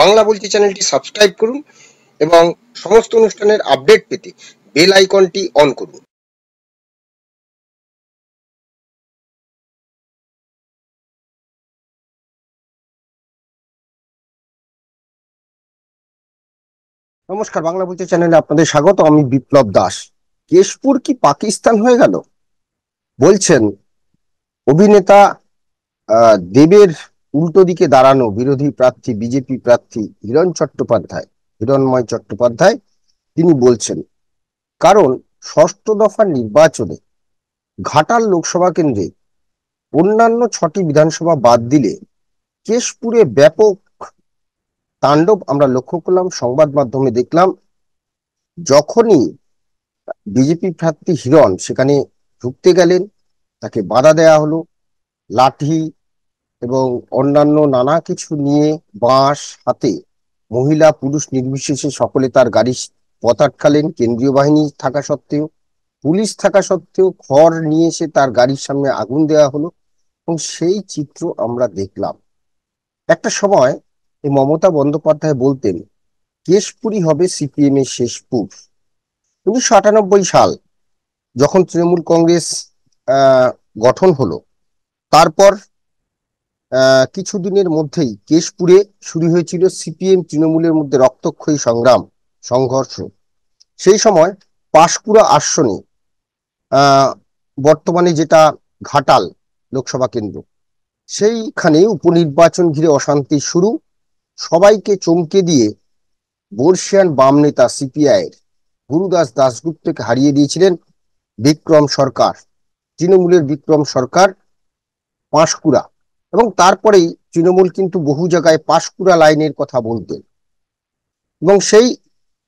বাংলা বলছি চ্যানেলটি সাবস্ক্রাইব করুন এবং সমস্ত অনুষ্ঠানের আপডেট পেতে বেল আইকনটি অন করুন নমস্কার বাংলা বলতে চ্যানেলে আপনাদের স্বাগত আমি বিপ্লব দাস কেশপুর কি পাকিস্তান হয়ে গেল বলছেন অভিনেতা দেবের উল্টো দিকে দাঁড়ানো বিরোধী প্রার্থী বিজেপি প্রার্থী হিরণ চট্টোপাধ্যায় হিরণময় চট্টোপাধ্যায় তিনি বলছেন কারণ ষষ্ঠ দফার নির্বাচনে ঘাটাল লোকসভা কেন্দ্রে অন্যান্য ছটি বিধানসভা বাদ দিলে কেশপুরে ব্যাপক তাণ্ডব আমরা লক্ষ্য করলাম সংবাদ মাধ্যমে দেখলাম যখনই বিজেপি প্রার্থী হিরণ সেখানে ঢুকতে গেলেন তাকে বাধা দেয়া হলো লাঠি এবং অন্যান্য নানা কিছু নিয়ে বাঁশ হাতে মহিলা পুরুষ নির্বিশেষে সকলে তার গাড়ি পথ আটকালেন কেন্দ্রীয় বাহিনী থাকা সত্ত্বেও পুলিশ থাকা সত্ত্বেও খড় নিয়ে এসে তার গাড়ির সামনে আগুন দেওয়া হলো এবং সেই চিত্র আমরা দেখলাম একটা সময় এই মমতা বন্দ্যোপাধ্যায় বলতেন কেশপুরি হবে সিপিএম এর শেষপুর উনিশশো আটানব্বই সাল যখন তৃণমূল কংগ্রেস গঠন হলো তারপর কিছুদিনের মধ্যেই কেশপুরে শুরু হয়েছিল সিপিএম তৃণমূলের মধ্যে রক্তক্ষয়ী সংগ্রাম সংঘর্ষ সেই সময় পাশকুড়া আসনে বর্তমানে যেটা ঘাটাল লোকসভা কেন্দ্র সেইখানে উপনির্বাচন ঘিরে অশান্তি শুরু সবাইকে চমকে দিয়ে বর্ষিয়ান বাম নেতা সিপিআইয়ের গুরুদাস দাসগুপ্তকে হারিয়ে দিয়েছিলেন বিক্রম সরকার তৃণমূলের বিক্রম সরকার পাঁশকুড়া এবং তারপরেই তৃণমূল কিন্তু বহু জায়গায় পাশকুড়া লাইনের কথা বলতেন এবং সেই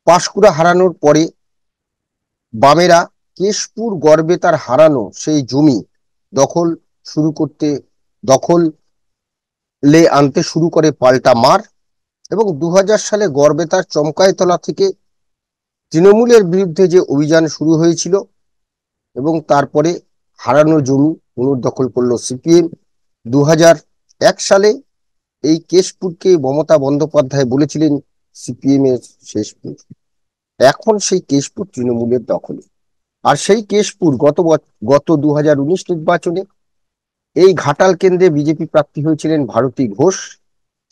পাশকুড়া হারানোর পরে বামেরা কেশপুর গর্বে তার হারানো সেই জমি দখল শুরু করতে দখল লে আনতে শুরু করে পাল্টা মার এবং দু সালে গর্বে তার চমকাইতলা থেকে তৃণমূলের বিরুদ্ধে যে অভিযান শুরু হয়েছিল এবং তারপরে হারানো জমি পুনর্দখল করলো সিপিএম দু সালে এই কেশপুরকে মমতা বন্দ্যোপাধ্যায় বলেছিলেন সিপিএম এর শেষপুর এখন সেই কেশপুর তৃণমূলের দখলে আর সেই কেশপুর গত গত দু নির্বাচনে এই ঘাটাল কেন্দ্রে বিজেপি প্রার্থী হয়েছিলেন ভারতী ঘোষ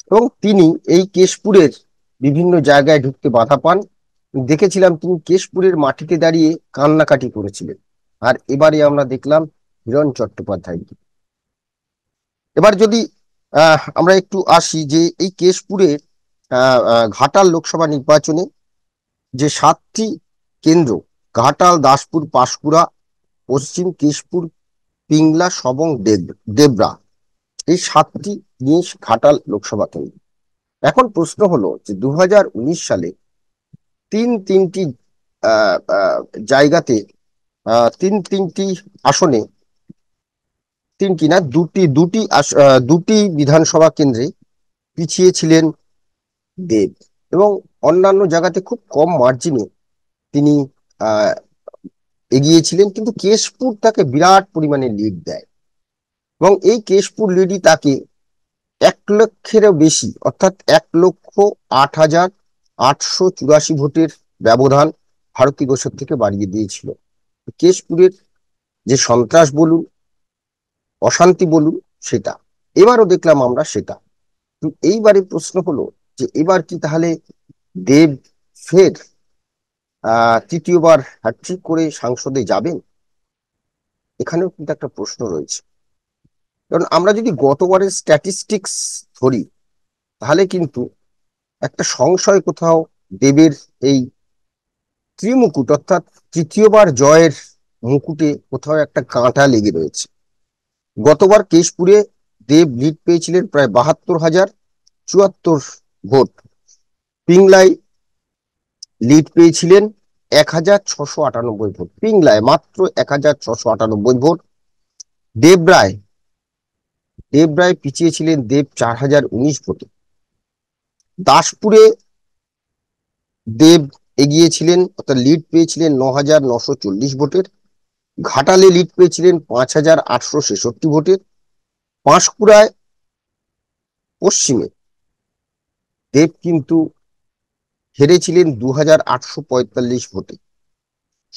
এবং তিনি এই কেশপুরের বিভিন্ন জায়গায় ঢুকতে বাধা পান দেখেছিলাম তিনি কেশপুরের মাটিতে দাঁড়িয়ে কান্নাকাটি করেছিলেন আর এবারে আমরা দেখলাম হিরণ চট্টোপাধ্যায়কে এবার যদি আমরা একটু আসি যে এই কেশপুরে ঘাটাল লোকসভা নির্বাচনে যে সাতটি কেন্দ্র ঘাটাল দাসপুর পাশকুড়া পশ্চিম কেশপুর পিংলা সবং দেবরা এই সাতটি নিয়ে ঘাটাল লোকসভা কেন্দ্র এখন প্রশ্ন হলো যে দু সালে তিন তিনটি জায়গাতে তিন তিনটি আসনে তিনটি না দুটি দুটি দুটি বিধানসভা কেন্দ্রে পিছিয়ে ছিলেন দেব এবং অন্যান্য জায়গাতে খুব কম মার্জিনে তিনি এগিয়েছিলেন কিন্তু কেশপুর তাকে বিরাট পরিমাণে লিড দেয় এবং এই কেশপুর লিডই তাকে এক লক্ষেরও বেশি অর্থাৎ এক লক্ষ আট হাজার আটশো চুরাশি ভোটের ব্যবধান ভারতী ঘোষের থেকে বাড়িয়ে দিয়েছিল কেশপুরের যে সন্ত্রাস বলুন অশান্তি বলুন সেটা এবারও দেখলাম আমরা সেটা এইবারে প্রশ্ন হলো যে এবার কি তাহলে দেব ফের তৃতীয়বার হ্যাট্রিক করে সাংসদে যাবেন এখানেও কিন্তু একটা প্রশ্ন রয়েছে কারণ আমরা যদি গতবারের স্ট্যাটিস্টিক্স ধরি তাহলে কিন্তু একটা সংশয় কোথাও দেবের এই ত্রিমুকুট অর্থাৎ তৃতীয়বার জয়ের মুকুটে কোথাও একটা কাঁটা লেগে রয়েছে গতবার কেশপুরে দেব লিড পেয়েছিলেন প্রায় বাহাত্তর হাজার চুয়াত্তর ভোট পিংলায় লিড পেয়েছিলেন এক হাজার ছশো আটানব্বই ভোট পিংলায় মাত্র এক হাজার ছশো আটানব্বই ভোট দেবরায় দেবরায় পিছিয়েছিলেন দেব চার হাজার উনিশ ভোটে দাসপুরে দেব এগিয়েছিলেন অর্থাৎ লিড পেয়েছিলেন ন হাজার নশো চল্লিশ ভোটের ঘাটালে লিড পেয়েছিলেন পাঁচ হাজার আটশো ছেষট্টি ভোটে পাঁশকুড়ায় পশ্চিমে দেব কিন্তু হেরেছিলেন দু হাজার আটশো পঁয়তাল্লিশ ভোটে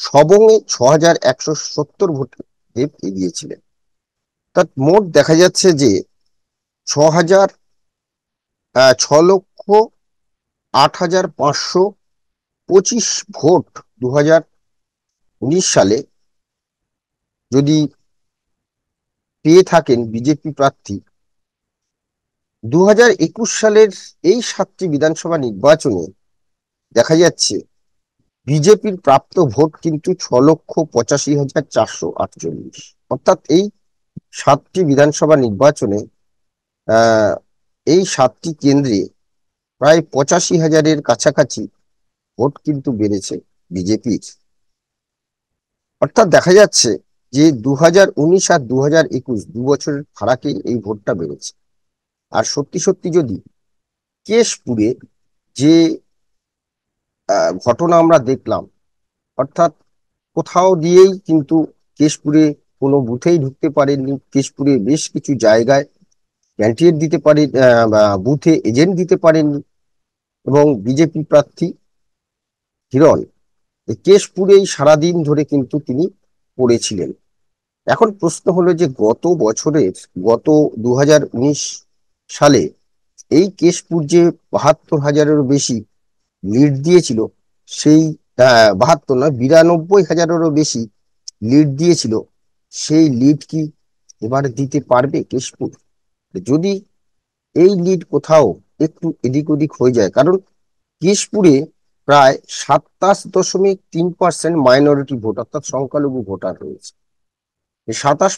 সবংয়ে ছ হাজার একশো সত্তর ভোটে দেব এগিয়েছিলেন তার মোট দেখা যাচ্ছে যে ছ হাজার ছ লক্ষ আট হাজার পাঁচশো পঁচিশ ভোট দু হাজার উনিশ সালে যদি পেয়ে থাকেন বিজেপি প্রার্থী দু সালের এই সাতটি বিধানসভা নির্বাচনে দেখা যাচ্ছে বিজেপির প্রাপ্ত ভোট কিন্তু ছ লক্ষ পঁচাশি হাজার চারশো আটচল্লিশ অর্থাৎ এই সাতটি বিধানসভা নির্বাচনে এই সাতটি কেন্দ্রে প্রায় পঁচাশি হাজারের কাছাকাছি ভোট কিন্তু বেড়েছে বিজেপির অর্থাৎ দেখা যাচ্ছে যে দু হাজার উনিশ আর দু হাজার একুশ দু বছরের ফারাকে এই ভোটটা বেড়েছে আর সত্যি সত্যি যদি কেশপুরে যে ঘটনা আমরা দেখলাম অর্থাৎ কোথাও দিয়েই কিন্তু কেশপুরে কোনো বুথেই ঢুকতে পারেননি কেশপুরে বেশ কিছু জায়গায় ক্যান্টিয়েট দিতে পারে বুথে এজেন্ট দিতে পারেননি এবং বিজেপি প্রার্থী হিরণ কেশপুরেই সারাদিন ধরে কিন্তু তিনি পড়েছিলেন এখন প্রশ্ন হলো যে গত বছরের গত দু সালে এই কেশপুর যে বাহাত্তর হাজারেরও বেশি লিড দিয়েছিল সেই বাহাত্তর নয় বিরানব্বই হাজারেরও বেশি লিড দিয়েছিল সেই লিড কি এবার দিতে পারবে কেশপুর যদি এই লিড কোথাও একটু এদিক ওদিক হয়ে যায় কারণ কেশপুরে প্রায় সাতাশ দশমিক তিন পার্সেন্ট মাইনরিটি ভোট অর্থাৎ সংখ্যালঘু ভোটার রয়েছে সাতাশ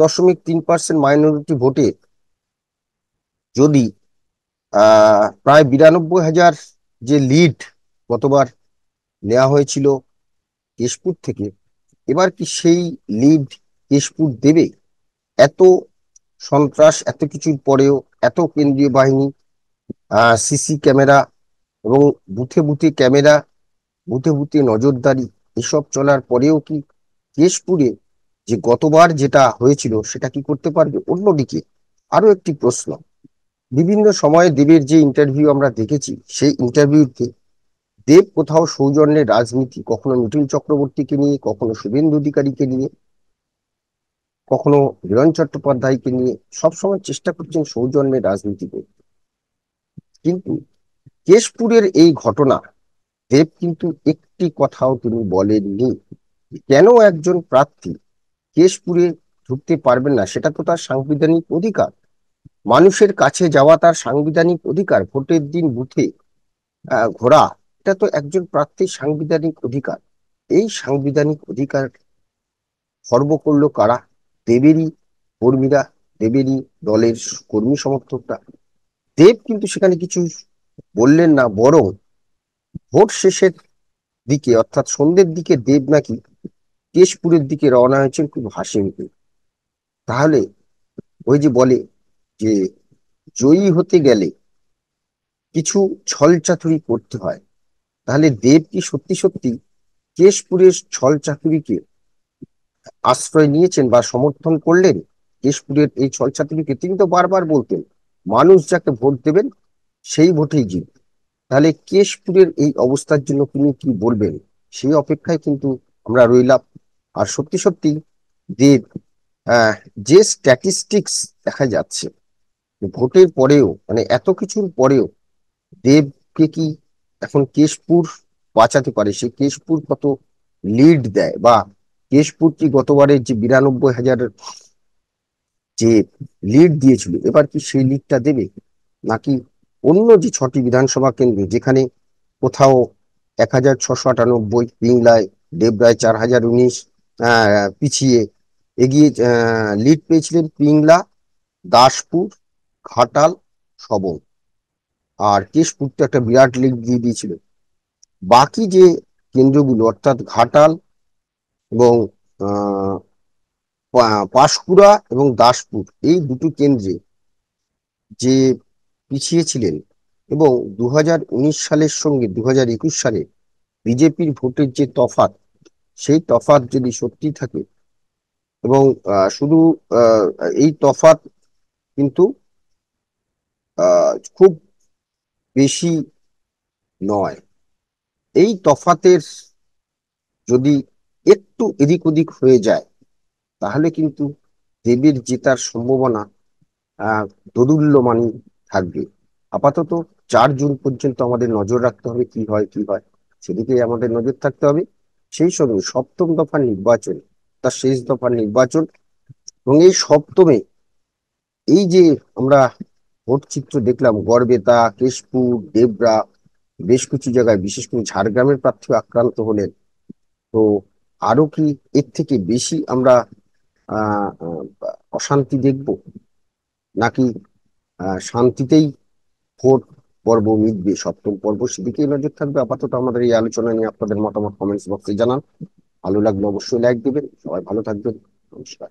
দশমিক তিন পার্সেন্ট মাইনরিটি ভোটে যদি প্রায় বিরানব্বই হাজার যে লিড গতবার নেওয়া হয়েছিল কেশপুর থেকে এবার কি সেই লিড কেশপুর দেবে এত সন্ত্রাস এত কিছুর পরেও এত কেন্দ্রীয় বাহিনী সিসি ক্যামেরা এবং বুথে বুথে ক্যামেরা বুথে বুথে নজরদারি এসব চলার পরেও কি কেশপুরে যে গতবার যেটা হয়েছিল সেটা কি করতে পারবে অন্যদিকে আরো একটি প্রশ্ন বিভিন্ন সময়ে দেবের যে ইন্টারভিউ আমরা দেখেছি সেই ইন্টারভিউতে দেব কোথাও সৌজন্যের রাজনীতি কখনো মিঠুন চক্রবর্তীকে নিয়ে কখনো শুভেন্দু অধিকারীকে নিয়ে কখনো হিরণ চট্টোপাধ্যায়কে নিয়ে সবসময় চেষ্টা করছেন সৌজন্যের রাজনীতি করতে কিন্তু কেশপুরের এই ঘটনা দেব কিন্তু একটি কথাও তিনি বলেননি কেন একজন প্রার্থী কেশপুরে ঢুকতে পারবেন না সেটা তো তার সাংবিধানিক অধিকার মানুষের কাছে যাওয়া তার সাংবিধানিক অধিকার ভোটের দিন বুথে ঘোরা এটা তো একজন প্রার্থীর সাংবিধানিক অধিকার এই সাংবিধানিক অধিকার খর্ব করল কারা দেবেরই কর্মীরা দেবেরই দলের কর্মী সমর্থকরা দেব কিন্তু সেখানে কিছু বললেন না বরং ভোট শেষের দিকে অর্থাৎ সন্ধ্যের দিকে দেব নাকি কেশপুরের দিকে রওনা হয়েছেন খুব হাসি মুখে তাহলে ওই যে বলে যে জয়ী হতে গেলে কিছু চাতুরি করতে হয় তাহলে দেব কি সত্যি সত্যি কেশপুরের চাতুরিকে আশ্রয় নিয়েছেন বা সমর্থন করলেন কেশপুরের এই ছল চাতুরিকে তিনি তো বারবার বলতেন মানুষ যাকে ভোট দেবেন সেই ভোটেই জিতবে তাহলে কেশপুরের এই অবস্থার জন্য তিনি কি বলবেন সেই অপেক্ষায় কিন্তু আমরা রইলাম আর সত্যি সত্যি যে যে স্ট্যাটিস্টিক্স দেখা যাচ্ছে ভোটের পরেও মানে এত কিছুর পরেও দেবকে কি এখন কেশপুর বাঁচাতে পারে সে কেশপুর কত লিড দেয় বা কেশপুর কি গতবারের যে বিরানব্বই হাজার যে লিড দিয়েছিল এবার কি সেই লিডটা দেবে নাকি অন্য যে ছটি বিধানসভা কেন্দ্রে যেখানে কোথাও এক হাজার ছশো আটানব্বই পিংলায় দেবরায় চার হাজার উনিশ হ্যাঁ, হ্যাঁ, পিছিয়ে এগিয়ে লিড পেয়েছিলেন পিংলা দাসপুর ঘাটাল সবল আর কেশপুর তো একটা বিরাট লিড দিয়ে দিয়েছিল বাকি যে কেন্দ্রগুলো অর্থাৎ ঘাটাল এবং পাশকুড়া এবং দাসপুর এই দুটো কেন্দ্রে যে পিছিয়েছিলেন এবং দু সালের সঙ্গে দু সালে বিজেপির ভোটের যে তফাত সেই তফাত যদি সত্যি থাকে এবং শুধু এই তফাত কিন্তু খুব বেশি নয় এই তফাতের যদি একটু এদিক ওদিক হয়ে যায় তাহলে কিন্তু দেবীর জেতার সম্ভাবনা দোদুল্যমানই থাকবে আপাতত চার জুন পর্যন্ত আমাদের নজর রাখতে হবে কি হয় কি হয় সেদিকে আমাদের নজর থাকতে হবে সেই সঙ্গে সপ্তম দফার নির্বাচন তার শেষ দফার নির্বাচন এবং এই সপ্তমে এই যে আমরা ভোট চিত্র দেখলাম গড়বেতা কেশপুর দেবরা বেশ কিছু জায়গায় বিশেষ করে ঝাড়গ্রামের প্রার্থী আক্রান্ত হলেন তো আরো কি এর থেকে বেশি আমরা অশান্তি দেখব নাকি শান্তিতেই ভোট পর্ব মিটবে সপ্তম পর্ব সেদিকেই নজর থাকবে আপাতত আমাদের এই আলোচনা নিয়ে আপনাদের মতামত কমেন্টস বক্সে জানান ভালো লাগলে অবশ্যই লাইক দিবেন সবাই ভালো থাকবেন নমস্কার